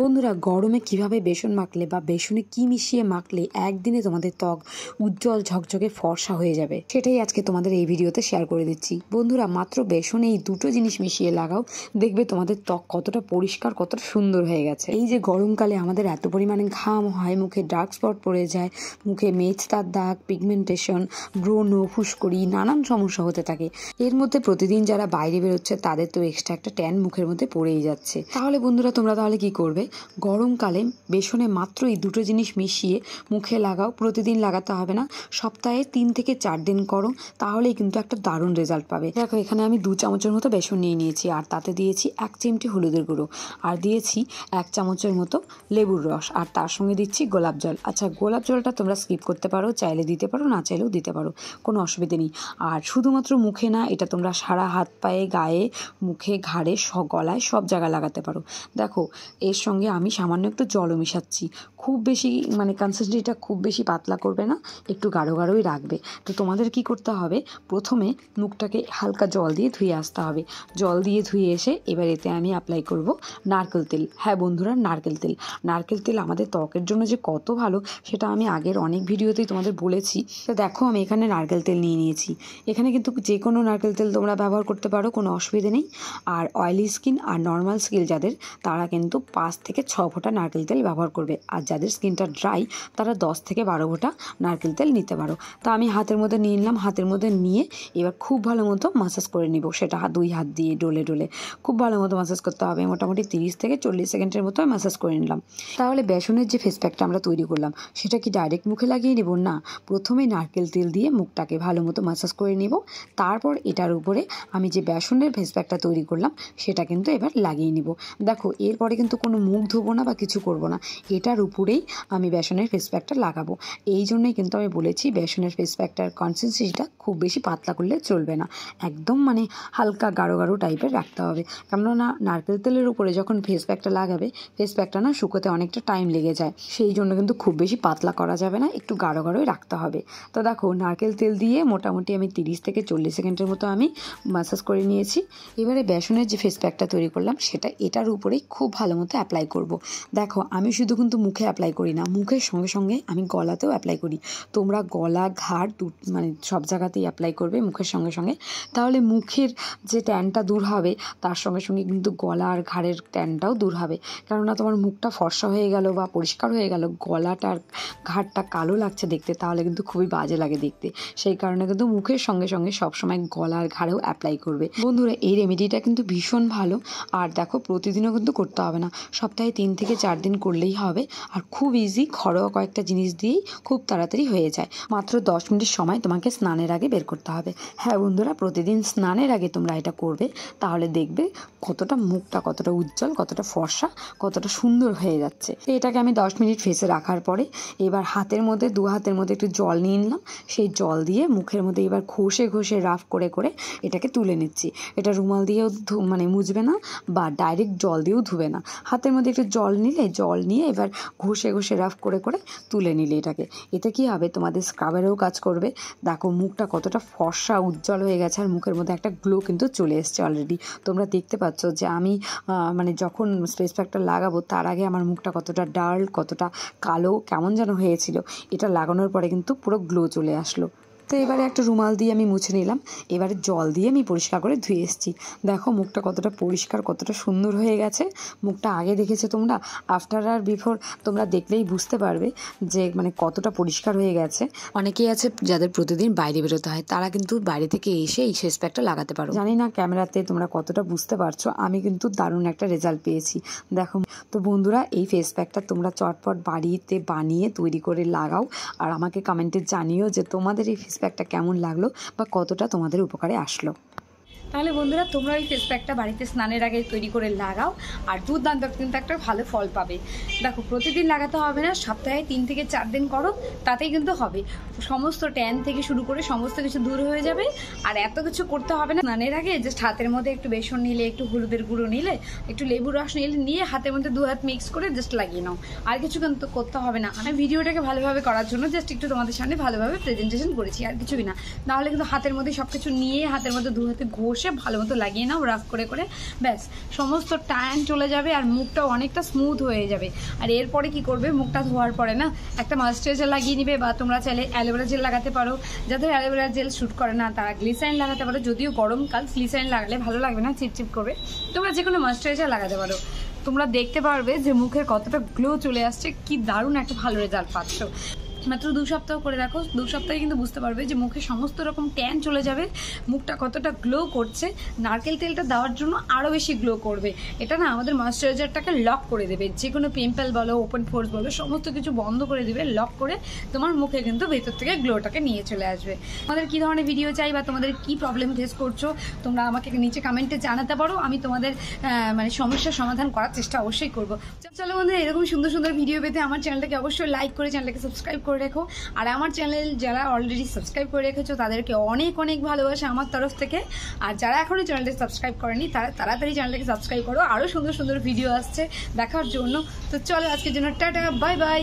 বন্ধুরা গরমে কিভাবে বেসন মাখলে বা বেসনে কি মিশিয়ে মাখলে একদিনে তোমাদের ত্বক উজ্জ্বল ঝকঝকে ফর্সা হয়ে যাবে সেটাই আজকে তোমাদের এই ভিডিওতে শেয়ার করে দিচ্ছি বন্ধুরা মাত্র বেসনে এই দুটো জিনিস মিশিয়ে লাগাও দেখবে তোমাদের ত্বক কতটা পরিষ্কার কতটা সুন্দর হয়ে গেছে এই যে গরমকালে আমাদের এত পরিমাণে ঘাম হয় মুখে ডার্ক স্পট পড়ে যায় মুখে মেজতার দাগ পিগমেন্টেশন ব্রণ ফুসকুড়ি নানান সমস্যা হতে থাকে এর মধ্যে প্রতিদিন যারা বাইরে বেরোচ্ছে তাদের তো এক্সট্রা একটা ট্যান মুখের মধ্যে পড়েই যাচ্ছে তাহলে বন্ধুরা তোমরা তাহলে কি করবে গরমকালে বেসনে মাত্র এই দুটো জিনিস মিশিয়ে মুখে লাগাও প্রতিদিন লাগাতে হবে না সপ্তাহে তিন থেকে চার দিন করো তাহলেই কিন্তু একটা দারুণ রেজাল্ট পাবে দেখো এখানে আমি দু চামচের মতো বেসন নিয়ে নিয়েছি আর তাতে দিয়েছি এক চিমটি হলুদের গুঁড়ো আর দিয়েছি এক চামচের মতো লেবুর রস আর তার সঙ্গে দিচ্ছি গোলাপ জল আচ্ছা গোলাপ জলটা তোমরা স্কিপ করতে পারো চাইলে দিতে পারো না চাইলেও দিতে পারো কোনো অসুবিধে নেই আর শুধুমাত্র মুখে না এটা তোমরা সারা হাত পায়ে গায়ে মুখে ঘাড়ে গলায় সব জায়গায় লাগাতে পারো দেখো এর সঙ্গে সঙ্গে আমি সামান্য একটু জলও মেশাচ্ছি খুব বেশি মানে কনসিস্টেন্সিটা খুব বেশি পাতলা করবে না একটু গাঢ় গাঢ়ই রাখবে তো তোমাদের কি করতে হবে প্রথমে মুখটাকে হালকা জল দিয়ে ধুয়ে আসতে হবে জল দিয়ে ধুয়ে এসে এবার এতে আমি অ্যাপ্লাই করব নারকেল তেল হ্যাঁ বন্ধুরা নারকেল তেল নারকেল তেল আমাদের ত্বকের জন্য যে কত ভালো সেটা আমি আগের অনেক ভিডিওতেই তোমাদের বলেছি তো দেখো আমি এখানে নারকেল তেল নিয়ে নিয়েছি এখানে কিন্তু যে কোনো নারকেল তেল তোমরা ব্যবহার করতে পারো কোনো অসুবিধে নেই আর অয়েলি স্কিন আর নর্মাল স্কিন যাদের তারা কিন্তু পাঁচ থেকে ছ ফোঁটা নারকেল তেল ব্যবহার করবে আর যাদের স্কিনটা ড্রাই তারা দশ থেকে বারো ফোঁটা নারকেল তেল নিতে পারো তা আমি হাতের মধ্যে নিয়ে নিলাম হাতের মধ্যে নিয়ে এবার খুব ভালো মতো মাসাজ করে নিব সেটা দুই হাত দিয়ে ডোলে ডোলে খুব ভালো মতো মাসাজ করতে হবে মোটামুটি তিরিশ থেকে চল্লিশ সেকেন্ডের মতো মাসাজ করে নিলাম তাহলে বেসনের যে ফেস প্যাকটা আমরা তৈরি করলাম সেটা কি ডাইরেক্ট মুখে লাগিয়ে নেব না প্রথমে নারকেল তেল দিয়ে মুখটাকে ভালো মতো মাসাজ করে নেব তারপর এটার উপরে আমি যে বেসনের ফেস প্যাকটা তৈরি করলাম সেটা কিন্তু এবার লাগিয়ে নিব দেখো এরপরে কিন্তু কোনো মুখ ধোবো না বা কিছু করব না এটার উপরেই আমি বেসনের ফেস প্যাকটা লাগাবো এই জন্যই কিন্তু আমি বলেছি বেসনের ফেস প্যাকটার কনসিস্টেন্সিটা খুব বেশি পাতলা করলে চলবে না একদম মানে হালকা গাঢ় গাঢ় টাইপের রাখতে হবে কেননা নারকেল তেলের উপরে যখন ফেস প্যাকটা লাগাবে ফেস প্যাকটা না শুকোতে অনেকটা টাইম লেগে যায় সেই জন্য কিন্তু খুব বেশি পাতলা করা যাবে না একটু গাঢ় গাঢ়ই রাখতে হবে তো দেখো নারকেল তেল দিয়ে মোটামুটি আমি তিরিশ থেকে চল্লিশ সেকেন্ডের মতো আমি ম্যাসাজ করে নিয়েছি এবারে বেসনের যে ফেস প্যাকটা তৈরি করলাম সেটা এটার উপরেই খুব ভালো মতো অ্যাপ্লাই অ্যাপ্লাই করব। দেখো আমি শুধু কিন্তু মুখে অ্যাপ্লাই করি না মুখের সঙ্গে সঙ্গে আমি গলাতেও অ্যাপ্লাই করি তোমরা গলা ঘাট দু মানে সব জায়গাতেই অ্যাপ্লাই করবে মুখের সঙ্গে সঙ্গে তাহলে মুখের যে ট্যানটা দূর হবে তার সঙ্গে সঙ্গে কিন্তু গলা আর ঘাড়ের ট্যানটাও দূর হবে কেননা তোমার মুখটা ফর্সা হয়ে গেল বা পরিষ্কার হয়ে গেল গলাটা আর ঘাটটা কালো লাগছে দেখতে তাহলে কিন্তু খুবই বাজে লাগে দেখতে সেই কারণে কিন্তু মুখের সঙ্গে সঙ্গে সবসময় গলার ঘাড়েও অ্যাপ্লাই করবে বন্ধুরা এই রেমেডিটা কিন্তু ভীষণ ভালো আর দেখো প্রতিদিনও কিন্তু করতে হবে না সব সপ্তাহে তিন থেকে চার দিন করলেই হবে আর খুব ইজি ঘরোয়া কয়েকটা জিনিস দিয়েই খুব তাড়াতাড়ি হয়ে যায় মাত্র দশ মিনিট সময় তোমাকে স্নানের আগে বের করতে হবে হ্যাঁ বন্ধুরা প্রতিদিন স্নানের আগে তোমরা এটা করবে তাহলে দেখবে কতটা মুখটা কতটা উজ্জ্বল কতটা ফর্সা কতটা সুন্দর হয়ে যাচ্ছে এটাকে আমি দশ মিনিট ফেসে রাখার পরে এবার হাতের মধ্যে দু হাতের মধ্যে একটু জল নিয়ে নিলাম সেই জল দিয়ে মুখের মধ্যে এবার ঘষে ঘষে রাফ করে করে এটাকে তুলে নিচ্ছি এটা রুমাল দিয়েও মানে মুজবে না বা ডাইরেক্ট জল দিয়েও ধুবে না হাতের মধ্যে একটু জল নিলে জল নিয়ে এবার ঘষে ঘষে রাফ করে করে তুলে নিলে এটাকে এতে কি হবে তোমাদের স্ক্রাবারেও কাজ করবে দেখো মুখটা কতটা ফর্সা উজ্জ্বল হয়ে গেছে আর মুখের মধ্যে একটা গ্লো কিন্তু চলে এসছে অলরেডি তোমরা দেখতে পাচ্ছ যে আমি মানে যখন স্পেস প্যাকটা লাগাবো তার আগে আমার মুখটা কতটা ডার্ল কতটা কালো কেমন যেন হয়েছিল এটা লাগানোর পরে কিন্তু পুরো গ্লো চলে আসলো তো এবারে একটা রুমাল দিয়ে আমি মুছে নিলাম এবারে জল দিয়ে আমি পরিষ্কার করে ধুয়ে এসেছি দেখো মুখটা কতটা পরিষ্কার কতটা সুন্দর হয়ে গেছে মুখটা আগে দেখেছো তোমরা আফটার আর বিফোর তোমরা দেখলেই বুঝতে পারবে যে মানে কতটা পরিষ্কার হয়ে গেছে অনেকেই আছে যাদের প্রতিদিন বাইরে বেরোতে হয় তারা কিন্তু বাইরে থেকে এসে এই শেষ প্যাকটা লাগাতে পারো জানি না ক্যামেরাতে তোমরা কতটা বুঝতে পারছো আমি কিন্তু দারুণ একটা রেজাল্ট পেয়েছি দেখো তো বন্ধুরা এই ফেস প্যাকটা তোমরা চটপট বাড়িতে বানিয়ে তৈরি করে লাগাও আর আমাকে কমেন্টে জানিও যে তোমাদের এই ফেস রেসিপিটা কেমন লাগলো বা কতটা তোমাদের উপকারে আসলো তাহলে বন্ধুরা তোমরা ওই ফেস প্যাকটা বাড়িতে স্নানের আগে তৈরি করে লাগাও আর দুর্দান্ত কিন্তু একটা ভালো ফল পাবে দেখো প্রতিদিন লাগাতে হবে না সপ্তাহে তিন থেকে চার দিন করো তাতেই কিন্তু হবে সমস্ত ট্যান থেকে শুরু করে সমস্ত কিছু দূর হয়ে যাবে আর এত কিছু করতে হবে না স্নানের আগে জাস্ট হাতের মধ্যে একটু বেসন নিলে একটু হলুদের গুঁড়ো নিলে একটু লেবু রস নিলে নিয়ে হাতের মধ্যে দু হাত মিক্স করে জাস্ট লাগিয়ে নাও আর কিছু কিন্তু করতে হবে না আমি ভিডিওটাকে ভালোভাবে করার জন্য জাস্ট একটু তোমাদের সামনে ভালোভাবে প্রেজেন্টেশন করেছি আর কিছুই না নাহলে কিন্তু হাতের মধ্যে সব কিছু নিয়ে হাতের মধ্যে দু হাতে ঘোষ কষে ভালো মতো লাগিয়ে নাও রাফ করে করে ব্যাস সমস্ত টায়ান চলে যাবে আর মুখটাও অনেকটা স্মুথ হয়ে যাবে আর এরপরে কি করবে মুখটা ধোয়ার পরে না একটা মাস্টারাইজার লাগিয়ে নিবে বা তোমরা চাইলে অ্যালোভেরা জেল লাগাতে পারো যাদের অ্যালোভেরা জেল শ্যুট করে না তারা গ্লিসাইন লাগাতে পারো যদিও গরমকাল গ্লিসাইন লাগালে ভালো লাগবে না চিপচিপ করবে তোমরা যে কোনো ময়শ্চারাইজার লাগাতে পারো তোমরা দেখতে পারবে যে মুখের কতটা গ্লো চলে আসছে কি দারুণ একটা ভালো রেজাল্ট পাচ্ছ মাত্র দু সপ্তাহ করে দেখো দু সপ্তাহে কিন্তু বুঝতে পারবে যে মুখে সমস্ত রকম ট্যান চলে যাবে মুখটা কতটা গ্লো করছে নারকেল তেলটা দেওয়ার জন্য আরও বেশি গ্লো করবে এটা না আমাদের ময়শ্চারাইজারটাকে লক করে দেবে যে কোনো পিম্পল বলো ওপেন ফোর্স বলো সমস্ত কিছু বন্ধ করে দেবে লক করে তোমার মুখে কিন্তু ভেতর থেকে গ্লোটাকে নিয়ে চলে আসবে আমাদের কী ধরনের ভিডিও চাই বা তোমাদের কি প্রবলেম ফেস করছো তোমরা আমাকে নিচে কমেন্টে জানাতে পারো আমি তোমাদের মানে সমস্যার সমাধান করার চেষ্টা অবশ্যই করবো চলো বন্ধু এরকম সুন্দর সুন্দর ভিডিও পেতে আমার চ্যানেলটাকে অবশ্যই লাইক করে চ্যানেলটাকে সাবস্ক্রাইব করে রেখো আর আমার চ্যানেল যারা অলরেডি সাবস্ক্রাইব করে রেখেছো তাদেরকে অনেক অনেক ভালোবাসা আমার তরফ থেকে আর যারা এখনও চ্যানেলটি সাবস্ক্রাইব করেনি তারা তাড়াতাড়ি চ্যানেলটাকে সাবস্ক্রাইব করো আরও সুন্দর সুন্দর ভিডিও আসছে দেখার জন্য তো চলো আজকের জন্য টাটা বাই বাই